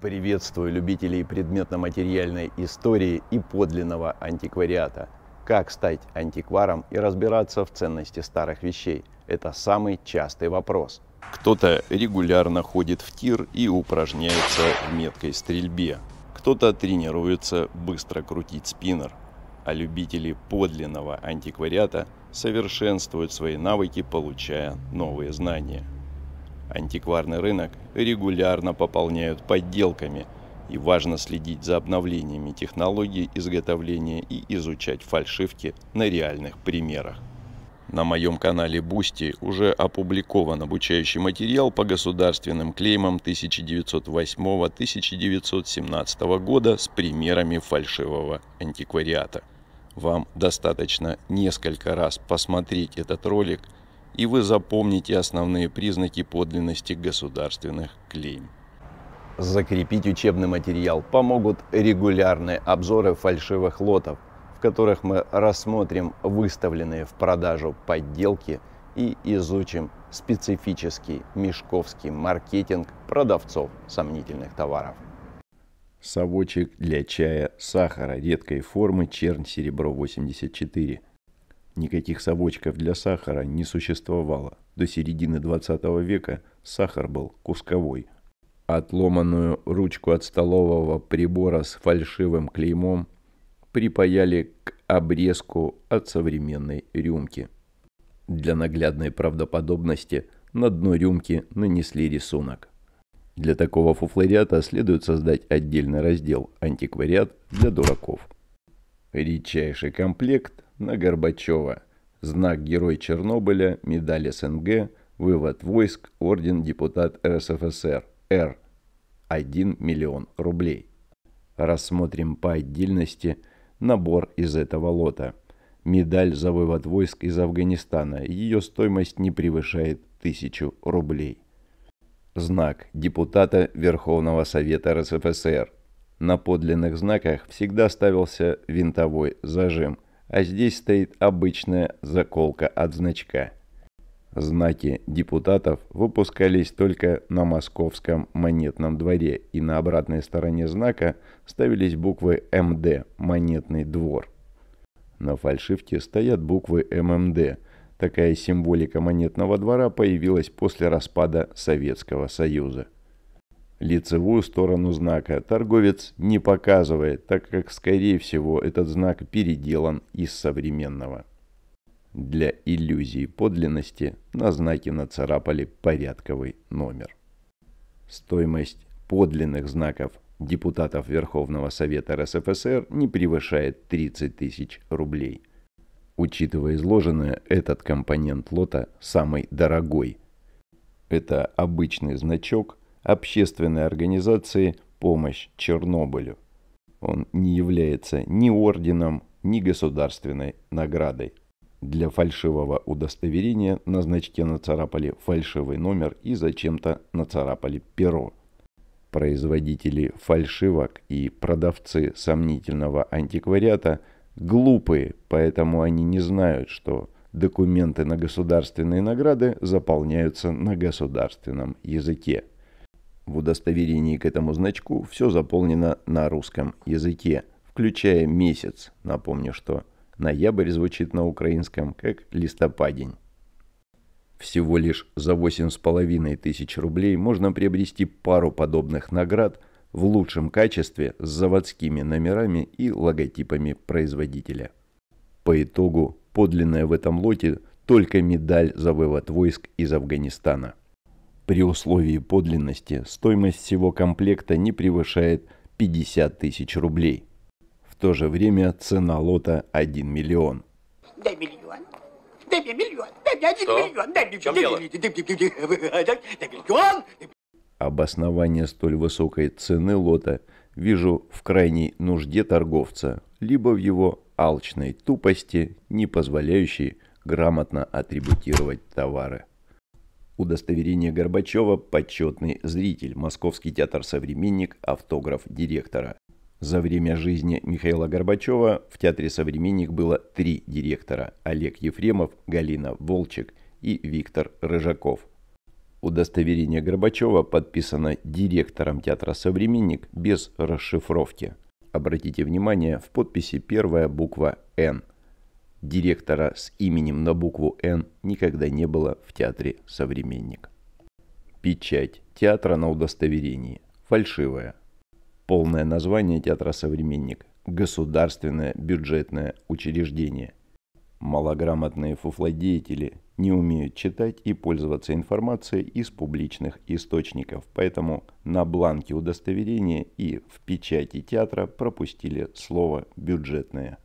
Приветствую любителей предметно-материальной истории и подлинного антиквариата. Как стать антикваром и разбираться в ценности старых вещей – это самый частый вопрос. Кто-то регулярно ходит в тир и упражняется в меткой стрельбе. Кто-то тренируется быстро крутить спиннер. А любители подлинного антиквариата совершенствуют свои навыки, получая новые знания – Антикварный рынок регулярно пополняют подделками, и важно следить за обновлениями технологий изготовления и изучать фальшивки на реальных примерах. На моем канале Бусти уже опубликован обучающий материал по государственным клеймам 1908-1917 года с примерами фальшивого антиквариата. Вам достаточно несколько раз посмотреть этот ролик – и вы запомните основные признаки подлинности государственных клейм. Закрепить учебный материал помогут регулярные обзоры фальшивых лотов, в которых мы рассмотрим выставленные в продажу подделки и изучим специфический мешковский маркетинг продавцов сомнительных товаров. Совочек для чая сахара редкой формы чернь серебро 84 Никаких совочков для сахара не существовало. До середины 20 века сахар был кусковой. Отломанную ручку от столового прибора с фальшивым клеймом припаяли к обрезку от современной рюмки. Для наглядной правдоподобности на дно рюмки нанесли рисунок. Для такого фуфлориата следует создать отдельный раздел «Антиквариат для дураков». Редчайший комплект – на Горбачева. Знак Герой Чернобыля, медаль СНГ, вывод войск, орден депутат РСФСР, Р. 1 миллион рублей. Рассмотрим по отдельности набор из этого лота. Медаль за вывод войск из Афганистана. Ее стоимость не превышает 1000 рублей. Знак депутата Верховного Совета РСФСР. На подлинных знаках всегда ставился винтовой зажим – а здесь стоит обычная заколка от значка. Знаки депутатов выпускались только на московском монетном дворе, и на обратной стороне знака ставились буквы МД – монетный двор. На фальшивке стоят буквы ММД. Такая символика монетного двора появилась после распада Советского Союза лицевую сторону знака торговец не показывает, так как, скорее всего, этот знак переделан из современного. Для иллюзии подлинности на знаке нацарапали порядковый номер. Стоимость подлинных знаков депутатов Верховного Совета РСФСР не превышает 30 тысяч рублей. Учитывая изложенное, этот компонент лота самый дорогой. Это обычный значок общественной организации «Помощь Чернобылю». Он не является ни орденом, ни государственной наградой. Для фальшивого удостоверения на значке нацарапали фальшивый номер и зачем-то нацарапали перо. Производители фальшивок и продавцы сомнительного антиквариата глупые, поэтому они не знают, что документы на государственные награды заполняются на государственном языке. В удостоверении к этому значку все заполнено на русском языке, включая месяц. Напомню, что ноябрь звучит на украинском как листопадень. Всего лишь за 8,5 тысяч рублей можно приобрести пару подобных наград в лучшем качестве с заводскими номерами и логотипами производителя. По итогу подлинная в этом лоте только медаль за вывод войск из Афганистана. При условии подлинности стоимость всего комплекта не превышает 50 тысяч рублей. В то же время цена лота 1 миллион. Дай миллион. Дай мне миллион. Дай мне один миллион. Дай мне, В чем дай, дело? Дай, дай, дай, дай миллион. Обоснование столь высокой цены лота вижу в крайней нужде торговца, либо в его алчной тупости, не позволяющей грамотно атрибутировать товары. Удостоверение Горбачева, почетный зритель, Московский театр «Современник», автограф директора. За время жизни Михаила Горбачева в театре «Современник» было три директора – Олег Ефремов, Галина Волчек и Виктор Рыжаков. Удостоверение Горбачева подписано директором театра «Современник» без расшифровки. Обратите внимание, в подписи первая буква «Н». Директора с именем на букву «Н» никогда не было в театре «Современник». Печать театра на удостоверении. Фальшивая. Полное название театра «Современник» – государственное бюджетное учреждение. Малограмотные фуфлодеятели не умеют читать и пользоваться информацией из публичных источников, поэтому на бланке удостоверения и в печати театра пропустили слово «бюджетное».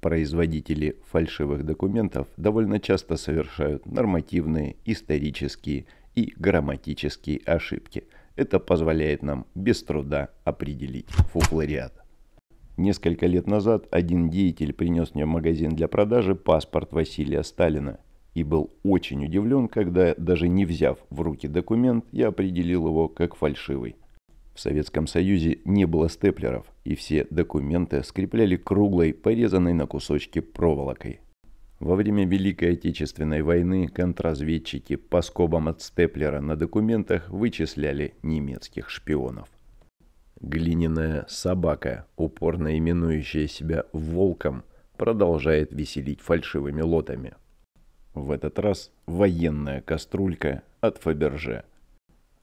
Производители фальшивых документов довольно часто совершают нормативные, исторические и грамматические ошибки. Это позволяет нам без труда определить фуфлориат. Несколько лет назад один деятель принес мне в магазин для продажи паспорт Василия Сталина и был очень удивлен, когда, даже не взяв в руки документ, я определил его как фальшивый. В Советском Союзе не было степлеров, и все документы скрепляли круглой, порезанной на кусочки проволокой. Во время Великой Отечественной войны контрразведчики по скобам от степлера на документах вычисляли немецких шпионов. Глиняная собака, упорно именующая себя волком, продолжает веселить фальшивыми лотами. В этот раз военная кастрюлька от Фаберже.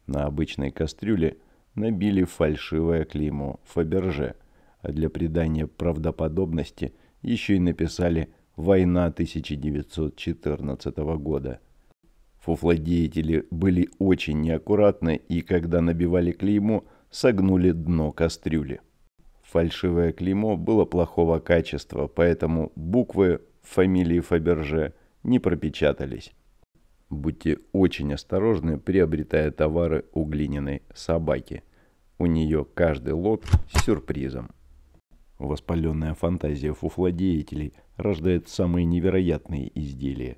На обычной кастрюле набили фальшивое клеймо «Фаберже», а для придания правдоподобности еще и написали «Война 1914 года». Фуфладеятели были очень неаккуратны и, когда набивали клеймо, согнули дно кастрюли. Фальшивое клеймо было плохого качества, поэтому буквы фамилии Фаберже не пропечатались. Будьте очень осторожны, приобретая товары у глиняной собаки. У нее каждый лот с сюрпризом. Воспаленная фантазия фуфлодеятелей рождает самые невероятные изделия.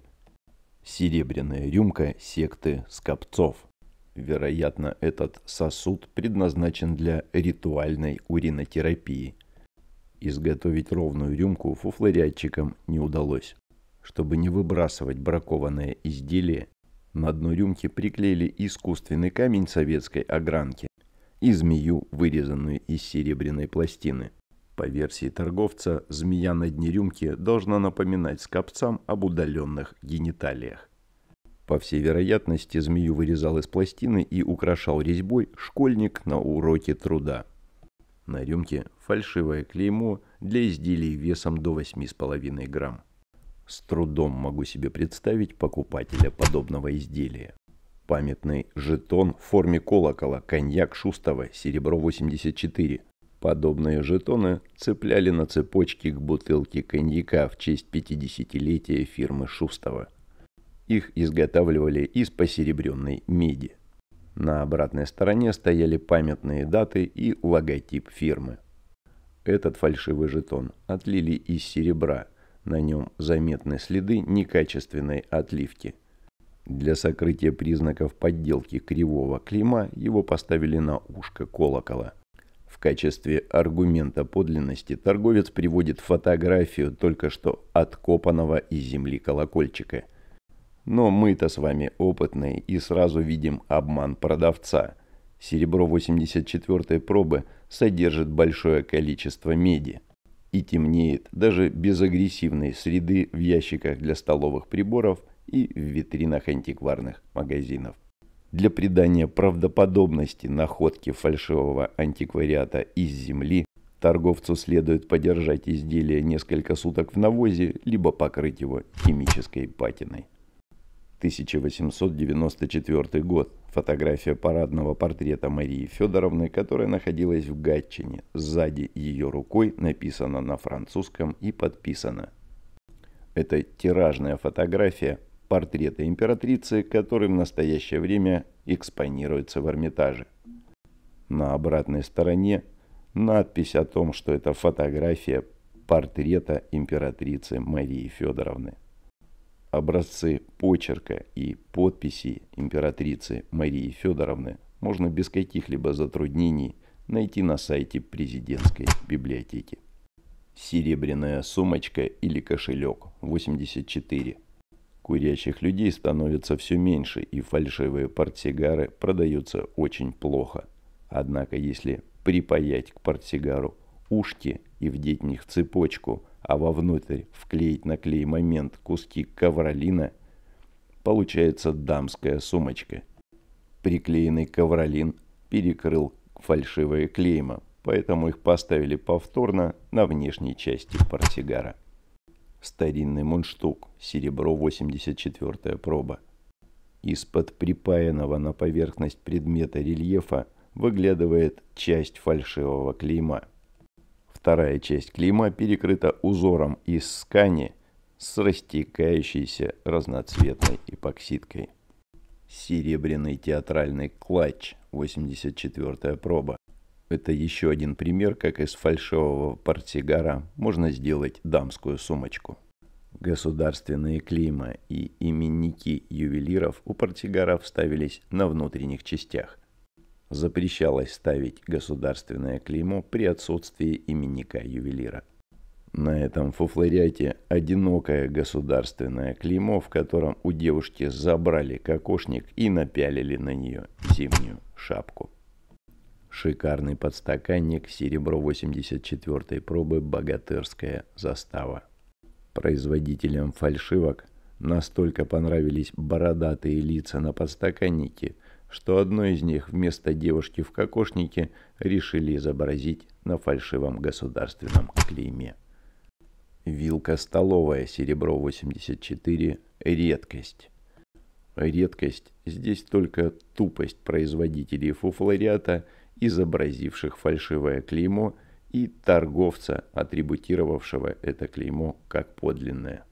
Серебряная рюмка секты скопцов. Вероятно, этот сосуд предназначен для ритуальной уринотерапии. Изготовить ровную рюмку фуфлорядчикам не удалось. Чтобы не выбрасывать бракованное изделие, на дно рюмки приклеили искусственный камень советской огранки и змею, вырезанную из серебряной пластины. По версии торговца, змея на дне рюмки должна напоминать скопцам об удаленных гениталиях. По всей вероятности, змею вырезал из пластины и украшал резьбой школьник на уроке труда. На рюмке фальшивое клеймо для изделий весом до 8,5 грамм. С трудом могу себе представить покупателя подобного изделия. Памятный жетон в форме колокола, коньяк Шустова, серебро 84. Подобные жетоны цепляли на цепочке к бутылке коньяка в честь 50-летия фирмы Шустова. Их изготавливали из посеребренной меди. На обратной стороне стояли памятные даты и логотип фирмы. Этот фальшивый жетон отлили из серебра. На нем заметны следы некачественной отливки – для сокрытия признаков подделки кривого клима его поставили на ушко колокола. В качестве аргумента подлинности торговец приводит фотографию только что откопанного из земли колокольчика. Но мы-то с вами опытные и сразу видим обман продавца. Серебро 84 пробы содержит большое количество меди и темнеет даже без агрессивной среды в ящиках для столовых приборов – и в витринах антикварных магазинов. Для придания правдоподобности находке фальшивого антиквариата из земли торговцу следует подержать изделие несколько суток в навозе, либо покрыть его химической патиной. 1894 год. Фотография парадного портрета Марии Федоровны, которая находилась в Гатчине. Сзади ее рукой написано на французском и подписано. Это тиражная фотография, портрета императрицы, который в настоящее время экспонируется в Эрмитаже. На обратной стороне надпись о том, что это фотография портрета императрицы Марии Федоровны. Образцы почерка и подписи императрицы Марии Федоровны можно без каких-либо затруднений найти на сайте президентской библиотеки. Серебряная сумочка или кошелек 84 Курящих людей становится все меньше, и фальшивые портсигары продаются очень плохо. Однако, если припаять к портсигару ушки и вдеть в них цепочку, а вовнутрь вклеить на клей момент куски ковролина, получается дамская сумочка. Приклеенный ковролин перекрыл фальшивые клейма, поэтому их поставили повторно на внешней части портсигара старинный мундштук, серебро 84 проба. Из-под припаянного на поверхность предмета рельефа выглядывает часть фальшивого клейма. Вторая часть клейма перекрыта узором из скани с растекающейся разноцветной эпоксидкой. Серебряный театральный клатч, 84-я проба. Это еще один пример, как из фальшивого портсигара можно сделать дамскую сумочку. Государственные клейма и именники ювелиров у портсигаров ставились на внутренних частях. Запрещалось ставить государственное клеймо при отсутствии именника ювелира. На этом фуфлориате одинокое государственное клеймо, в котором у девушки забрали кокошник и напялили на нее зимнюю шапку. Шикарный подстаканник, серебро 84-й пробы, богатырская застава. Производителям фальшивок настолько понравились бородатые лица на подстаканнике, что одной из них вместо девушки в кокошнике решили изобразить на фальшивом государственном клейме. Вилка столовая, серебро 84, редкость. Редкость здесь только тупость производителей фуфлориата – изобразивших фальшивое клеймо, и торговца, атрибутировавшего это клеймо как подлинное.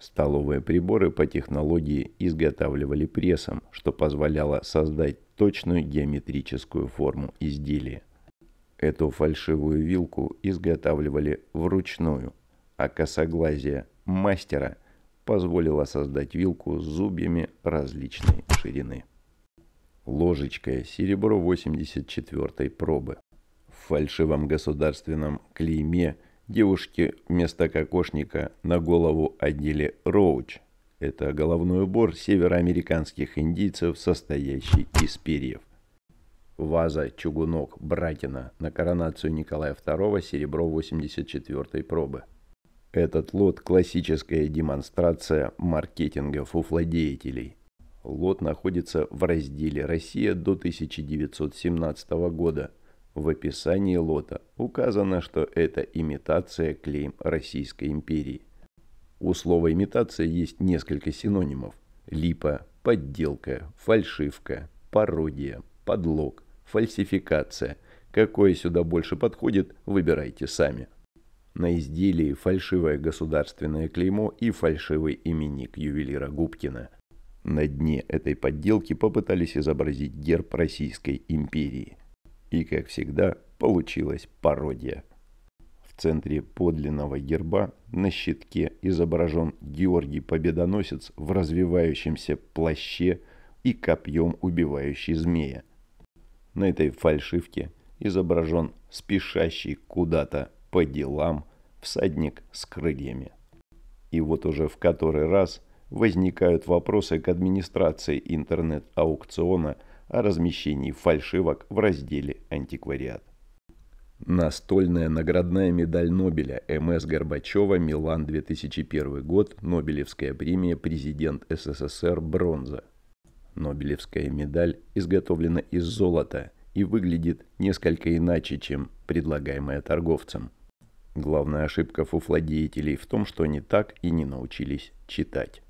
Столовые приборы по технологии изготавливали прессом, что позволяло создать точную геометрическую форму изделия. Эту фальшивую вилку изготавливали вручную, а косоглазие мастера позволило создать вилку с зубьями различной ширины ложечкой серебро 84 пробы. В фальшивом государственном клейме девушке вместо кокошника на голову одели роуч. Это головной убор североамериканских индийцев, состоящий из перьев. Ваза «Чугунок» Братина на коронацию Николая II серебро 84 пробы. Этот лот – классическая демонстрация маркетинга фуфлодеятелей – Лот находится в разделе «Россия до 1917 года». В описании лота указано, что это имитация клейм Российской империи. У слова «имитация» есть несколько синонимов. Липа, подделка, фальшивка, пародия, подлог, фальсификация. Какое сюда больше подходит, выбирайте сами. На изделии фальшивое государственное клеймо и фальшивый именник ювелира Губкина – на дне этой подделки попытались изобразить герб Российской империи. И, как всегда, получилась пародия. В центре подлинного герба на щитке изображен Георгий Победоносец в развивающемся плаще и копьем убивающий змея. На этой фальшивке изображен спешащий куда-то по делам всадник с крыльями. И вот уже в который раз – возникают вопросы к администрации интернет-аукциона о размещении фальшивок в разделе «Антиквариат». Настольная наградная медаль Нобеля МС Горбачева Милан 2001 год, Нобелевская премия президент СССР бронза. Нобелевская медаль изготовлена из золота и выглядит несколько иначе, чем предлагаемая торговцам. Главная ошибка фуфладеятелей в том, что они так и не научились читать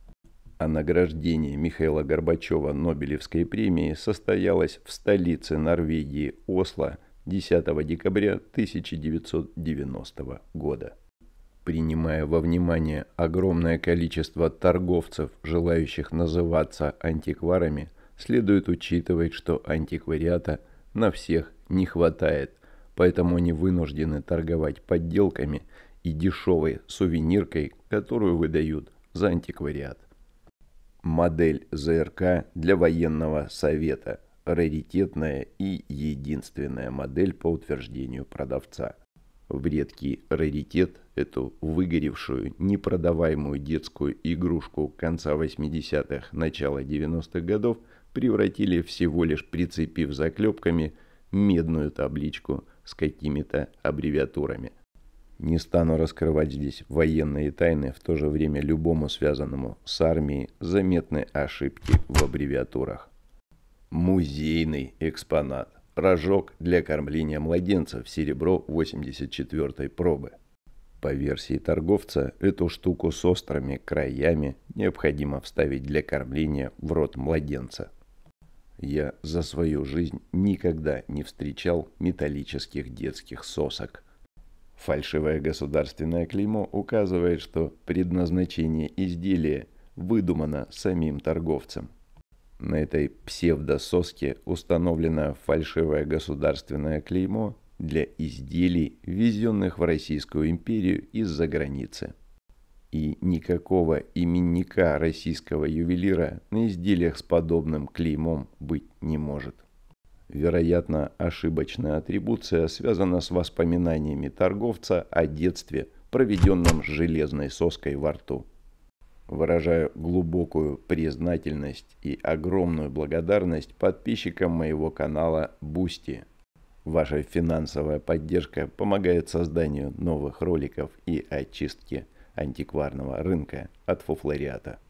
о а награждении Михаила Горбачева Нобелевской премии состоялась в столице Норвегии Осло 10 декабря 1990 года. Принимая во внимание огромное количество торговцев, желающих называться антикварами, следует учитывать, что антиквариата на всех не хватает, поэтому они вынуждены торговать подделками и дешевой сувениркой, которую выдают за антиквариат модель ЗРК для военного совета, раритетная и единственная модель по утверждению продавца. В редкий раритет эту выгоревшую, непродаваемую детскую игрушку конца 80-х, начала 90-х годов превратили всего лишь прицепив заклепками медную табличку с какими-то аббревиатурами – не стану раскрывать здесь военные тайны, в то же время любому связанному с армией заметны ошибки в аббревиатурах. Музейный экспонат. Рожок для кормления младенцев серебро 84 пробы. По версии торговца, эту штуку с острыми краями необходимо вставить для кормления в рот младенца. Я за свою жизнь никогда не встречал металлических детских сосок – Фальшивое государственное клеймо указывает, что предназначение изделия выдумано самим торговцем. На этой псевдососке установлено фальшивое государственное клеймо для изделий, везенных в Российскую империю из-за границы. И никакого именника российского ювелира на изделиях с подобным клеймом быть не может. Вероятно, ошибочная атрибуция связана с воспоминаниями торговца о детстве, проведенном с железной соской во рту. Выражаю глубокую признательность и огромную благодарность подписчикам моего канала Бусти. Ваша финансовая поддержка помогает созданию новых роликов и очистке антикварного рынка от фуфлориата.